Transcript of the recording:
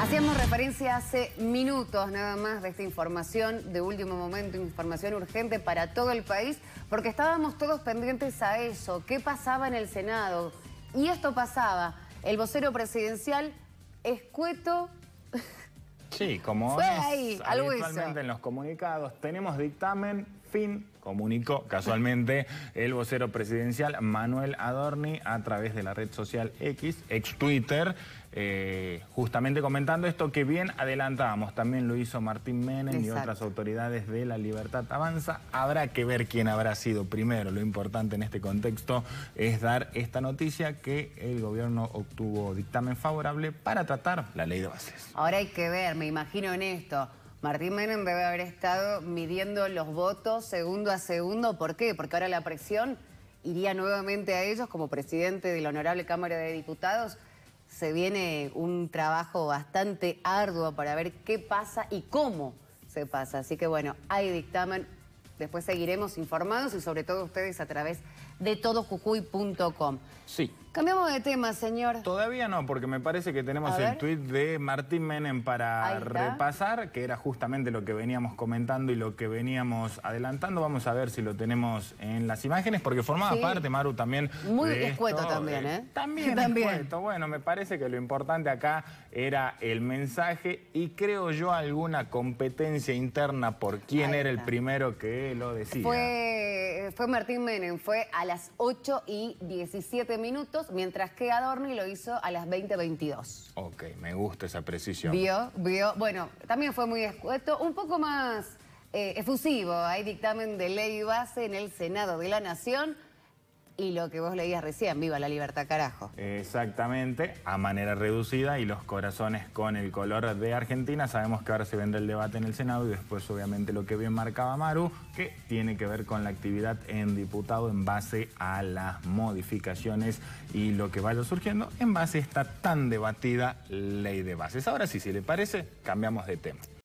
Hacíamos referencia hace minutos nada más de esta información de último momento, información urgente para todo el país, porque estábamos todos pendientes a eso, qué pasaba en el Senado. Y esto pasaba, el vocero presidencial escueto... Sí, como Fue es, habitualmente en los comunicados, tenemos dictamen fin, comunicó casualmente el vocero presidencial Manuel Adorni a través de la red social X, ex Twitter, eh, justamente comentando esto que bien adelantábamos. También lo hizo Martín Menem y otras autoridades de la Libertad Avanza. Habrá que ver quién habrá sido primero. Lo importante en este contexto es dar esta noticia que el gobierno obtuvo dictamen favorable para tratar la ley de bases. Ahora hay que ver, me imagino en esto. Martín Menem debe haber estado midiendo los votos segundo a segundo. ¿Por qué? Porque ahora la presión iría nuevamente a ellos como presidente de la Honorable Cámara de Diputados. Se viene un trabajo bastante arduo para ver qué pasa y cómo se pasa. Así que bueno, hay dictamen. Después seguiremos informados y sobre todo ustedes a través de de todojujuy.com Sí. Cambiamos de tema, señor. Todavía no, porque me parece que tenemos el tweet de Martín Menem para repasar, que era justamente lo que veníamos comentando y lo que veníamos adelantando. Vamos a ver si lo tenemos en las imágenes, porque formaba parte, Maru, también Muy escueto también, ¿eh? eh también, también Bueno, me parece que lo importante acá era el mensaje y creo yo alguna competencia interna por quién era el primero que lo decía. Fue, fue Martín Menem, fue al las 8 y 17 minutos, mientras que Adorni lo hizo a las 20.22. Ok, me gusta esa precisión. Vio, vio. Bueno, también fue muy escueto, un poco más eh, efusivo. Hay dictamen de ley base en el Senado de la Nación y lo que vos leías recién, viva la libertad carajo. Exactamente, a manera reducida y los corazones con el color de Argentina. Sabemos que ahora se vende el debate en el Senado y después obviamente lo que bien marcaba Maru, que tiene que ver con la actividad en diputado en base a las modificaciones y lo que vaya surgiendo en base a esta tan debatida ley de bases. Ahora sí, si le parece, cambiamos de tema.